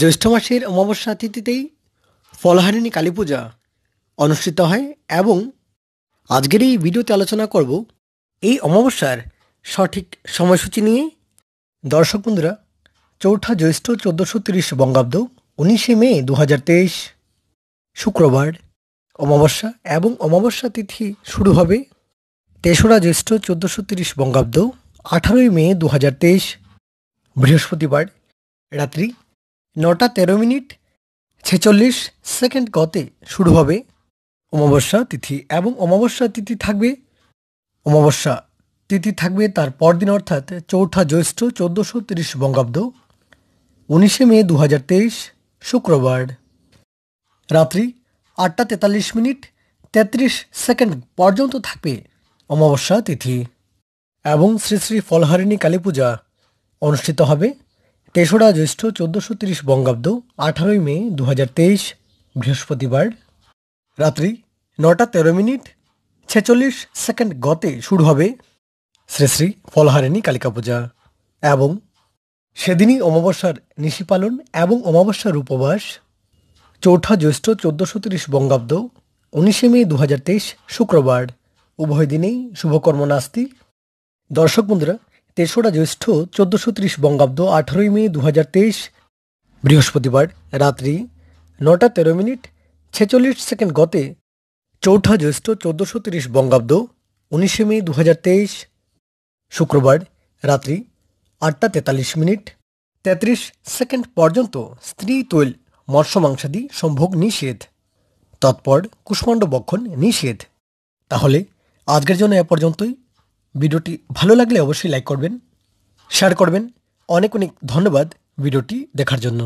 জ্যৈষ্ঠ মাসের অমাবস্যা তিথিতেই ফলহারিণী কালী পূজা অনুষ্ঠিত হয় এবং আজকের এই ভিডিওতে আলোচনা করব এই অমাবস্যার সঠিক সময়সূচি নিয়ে দর্শক বন্ধুরা চৌঠা জ্যৈষ্ঠ চোদ্দোশো তিরিশ বঙ্গাব্দ উনিশে মে দু শুক্রবার অমাবস্যা এবং অমাবস্যা তিথি শুরু হবে তেসরা জ্যৈষ্ঠ চোদ্দোশো তিরিশ বঙ্গাব্দ আঠারোই মে দু বৃহস্পতিবার রাত্রি নটা তেরো মিনিট ছেচল্লিশ সেকেন্ড গতে শুরু হবে অমাবস্যা তিথি এবং অমাবস্যা তিথি থাকবে অমাবস্যা তিথি থাকবে তার পরদিন অর্থাৎ চৌঠা জ্যৈষ্ঠ চোদ্দোশো তিরিশ বঙ্গাব্দ উনিশে মে দু হাজার তেইশ শুক্রবার রাত্রি আটটা তেতাল্লিশ মিনিট তেত্রিশ সেকেন্ড পর্যন্ত থাকবে অমাবস্যা তিথি এবং শ্রী শ্রী ফলহারিণী কালী পূজা অনুষ্ঠিত হবে তেসরা জ্যৈষ্ঠ চোদ্দশো তিরিশ বঙ্গাব্দ আঠারোই মে দু বৃহস্পতিবার রাত্রি নটা তেরো মিনিট ছেচল্লিশ সেকেন্ড গতে শুরু হবে শ্রী শ্রী ফলহারিণী কালিকা পূজা এবং সেদিনই অমাবস্যার নিশিপালন এবং অমাবস্যার উপবাস চৌঠা জ্যৈষ্ঠ চোদ্দশো তিরিশ বঙ্গাব্দ উনিশে মে দু শুক্রবার উভয় দিনেই শুভকর্ম নাস্তি দর্শক বন্ধুরা তেসরা জ্যৈষ্ঠ চোদ্দশো ত্রিশ বঙ্গাব্দ আঠারোই মে দু বৃহস্পতিবার রাত্রি নটা তেরো মিনিট ছেচল্লিশ সেকেন্ড গতে চৌঠা জ্যৈষ্ঠ চোদ্দশো ত্রিশ বঙ্গাব্দ উনিশে মে দু শুক্রবার রাত্রি আটটা তেতাল্লিশ মিনিট তেত্রিশ সেকেন্ড পর্যন্ত স্ত্রী তৈল মৎস্য মাংসাদি সম্ভোগ নিষেধ তৎপর কুষ্মাণ্ড বক্ষণ নিষেধ তাহলে আজকের জন্য এ পর্যন্তই ভিডিওটি ভালো লাগলে অবশ্যই লাইক করবেন শেয়ার করবেন অনেক অনেক ধন্যবাদ ভিডিওটি দেখার জন্য